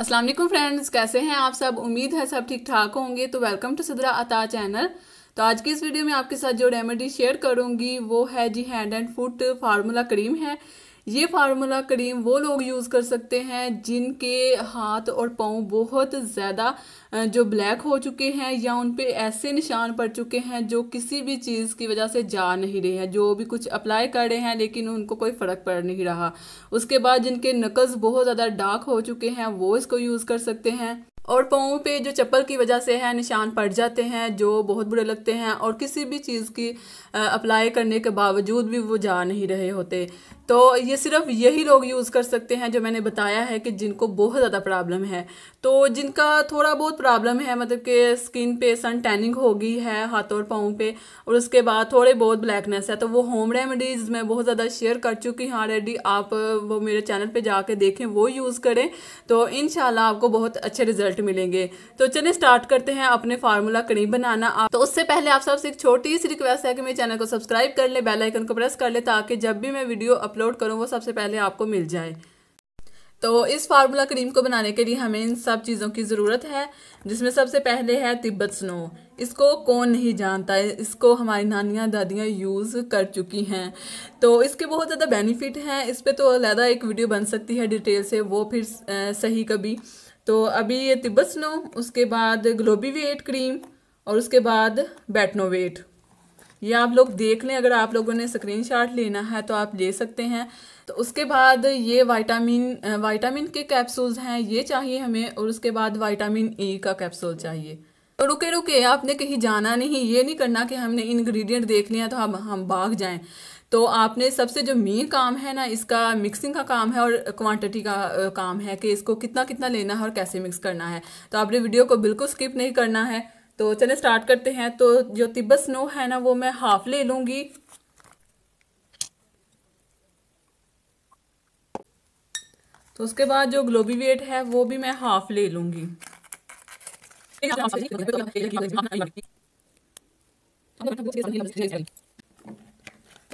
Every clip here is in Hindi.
अस्सलाम वालेकुम फ्रेंड्स कैसे हैं आप सब उम्मीद है सब ठीक ठाक होंगे तो वेलकम टू सदरा अता चैनल तो आज की इस वीडियो में आपके साथ जो रेमेडी शेयर करूंगी वो है जी hand and foot formula cream है ये फार्मूला क्रीम वो लोग यूज़ कर सकते हैं जिनके हाथ और पाँव बहुत ज़्यादा जो ब्लैक हो चुके हैं या उन पर ऐसे निशान पड़ चुके हैं जो किसी भी चीज़ की वजह से जा नहीं रहे हैं जो भी कुछ अप्लाई कर रहे हैं लेकिन उनको कोई फ़र्क पड़ नहीं रहा उसके बाद जिनके नकल्स बहुत ज़्यादा डार्क हो चुके हैं वो इसको यूज़ कर सकते हैं और पाँव पे जो चप्पल की वजह से है निशान पड़ जाते हैं जो बहुत बुरे लगते हैं और किसी भी चीज़ की अप्लाई करने के बावजूद भी वो जा नहीं रहे होते तो ये सिर्फ यही लोग यूज़ कर सकते हैं जो मैंने बताया है कि जिनको बहुत ज़्यादा प्रॉब्लम है तो जिनका थोड़ा बहुत प्रॉब्लम है मतलब कि स्किन पे सन टैनिंग हो गई है हाथों और पाँव पे और उसके बाद थोड़े बहुत ब्लैकनेस है तो वो होम रेमेडीज़ मैं बहुत ज़्यादा शेयर कर चुकी हूँ ऑलरेडी आप वो मेरे चैनल पर जाके देखें वो यूज़ करें तो इन आपको बहुत अच्छे रिजल्ट रिजल्ट मिलेंगे तो चलिए स्टार्ट करते हैं अपने फार्मूला कड़ी बनाना आप तो उससे पहले आप सबसे एक छोटी सी रिक्वेस्ट है कि मेरे चैनल को सब्सक्राइब कर ले बेलाइकन को प्रेस कर ले ताकि जब भी मैं वीडियो अपलोड करूँ वो सबसे पहले आपको मिल जाए तो इस फार्मूला क्रीम को बनाने के लिए हमें इन सब चीज़ों की ज़रूरत है जिसमें सबसे पहले है तिब्बत स्नो इसको कौन नहीं जानता है इसको हमारी नानियाँ दादियाँ यूज़ कर चुकी हैं तो इसके बहुत ज़्यादा बेनिफिट हैं इस पर तो लहदा एक वीडियो बन सकती है डिटेल से वो फिर सही कभी तो अभी ये तिब्बत स्नो उसके बाद ग्लोबी वेट क्रीम और उसके बाद बैटनो वेट ये आप लोग देख लें अगर आप लोगों ने शॉट लेना है तो आप ले सकते हैं तो उसके बाद ये वाइटामिन वाइटामिन के कैप्सूल्स हैं ये चाहिए हमें और उसके बाद वाइटामिन ई e का कैप्सूल चाहिए तो रुके रुके आपने कहीं जाना नहीं ये नहीं करना कि हमने इंग्रेडिएंट देख लिया तो हम हम भाग जाएं तो आपने सबसे जो मेन काम है ना इसका मिक्सिंग का काम है और क्वांटिटी का काम है कि इसको कितना कितना लेना है और कैसे मिक्स करना है तो आपने वीडियो को बिल्कुल स्किप नहीं करना है तो चले स्टार्ट करते हैं तो जो तिब्बत स्नो है ना वो मैं हाफ ले लूँगी तो उसके बाद जो ग्लोबी वेट है वो भी मैं हाफ ले लूँगी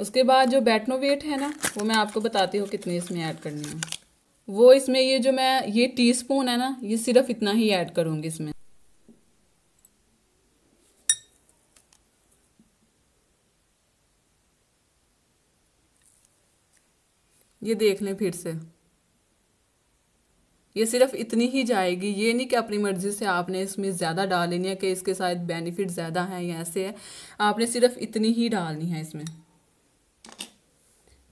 उसके बाद जो बैटनो वेट है ना वो मैं आपको बताती हूँ कितनी इसमें ऐड करनी है वो इसमें ये जो मैं ये टीस्पून है ना ये सिर्फ इतना ही ऐड करूँगी इसमें ये देख लें फिर से ये सिर्फ इतनी ही जाएगी ये नहीं कि अपनी मर्ज़ी से आपने इसमें ज़्यादा डाल लेनी है कि इसके शायद बेनिफिट ज़्यादा हैं या ऐसे है आपने सिर्फ इतनी ही डालनी है इसमें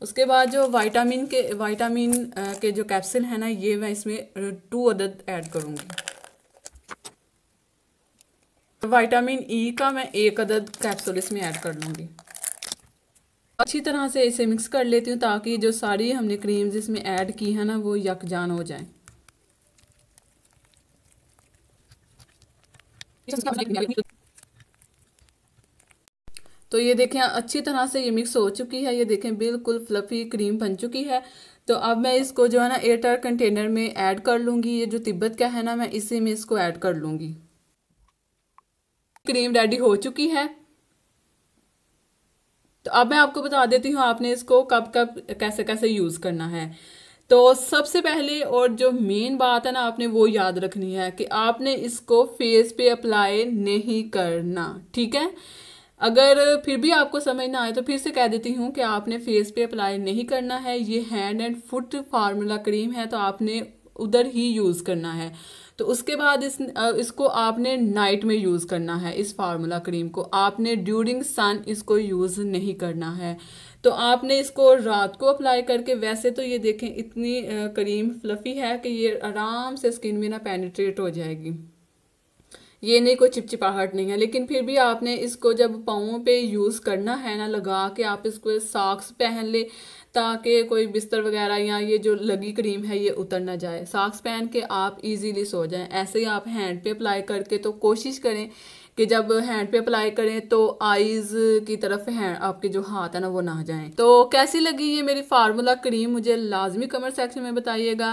उसके बाद जो वाइटामिन के वाइटामिन के जो कैप्सूल है ना ये मैं इसमें टू अदद ऐड करूँगी वाइटामिन ई का मैं एक अदद कैप्सूल इसमें ऐड कर लूँगी अच्छी तरह से इसे मिक्स कर लेती हूँ ताकि जो सारी हमने क्रीम्स इसमें ऐड की है ना वो यकजान हो जाएं तो ये देखें अच्छी तरह से ये मिक्स हो चुकी है ये देखें बिल्कुल फ्लफी क्रीम बन चुकी है तो अब मैं इसको जो है ना एयरटायर कंटेनर में ऐड कर लूँगी ये जो तिब्बत का है ना मैं इसी में इसको ऐड कर लूँगी क्रीम रेडी हो चुकी है तो अब मैं आपको बता देती हूँ आपने इसको कब कब कैसे कैसे यूज़ करना है तो सबसे पहले और जो मेन बात है ना आपने वो याद रखनी है कि आपने इसको फेस पे अप्लाई नहीं करना ठीक है अगर फिर भी आपको समझ ना आए तो फिर से कह देती हूँ कि आपने फेस पे अप्लाई नहीं करना है ये hand and foot formula cream है तो आपने उधर ही यूज़ करना है तो उसके बाद इस इसको आपने नाइट में यूज़ करना है इस फार्मूला क्रीम को आपने ड्यूरिंग सन इसको यूज़ नहीं करना है तो आपने इसको रात को अप्लाई करके वैसे तो ये देखें इतनी क्रीम फ्लफ़ी है कि ये आराम से स्किन में ना पेनिट्रेट हो जाएगी ये नहीं कोई चिपचिपाहट नहीं है लेकिन फिर भी आपने इसको जब पाओ पे यूज़ करना है ना लगा के आप इसको साक्स पहन ले ताकि कोई बिस्तर वगैरह या ये जो लगी क्रीम है ये उतर ना जाए साक्स पहन के आप इजीली सो जाएं ऐसे ही आप हैंड पे अप्लाई करके तो कोशिश करें कि जब हैंड पे अप्लाई करें तो आईज की तरफ हैं आपके जो हाथ है ना वो ना जाएं तो कैसी लगी ये मेरी फार्मूला क्रीम मुझे लाजमी कमेंट सेक्शन में बताइएगा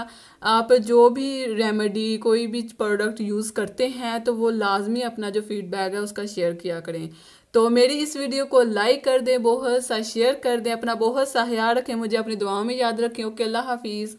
आप जो भी रेमेडी कोई भी प्रोडक्ट यूज़ करते हैं तो वो लाजमी अपना जो फीडबैक है उसका शेयर किया करें तो मेरी इस वीडियो को लाइक कर दें बहुत सा शेयर कर दें अपना बहुत सा ख्याल रखें मुझे अपनी दुआओं में याद रखें ओके अल्लाह हाफिज़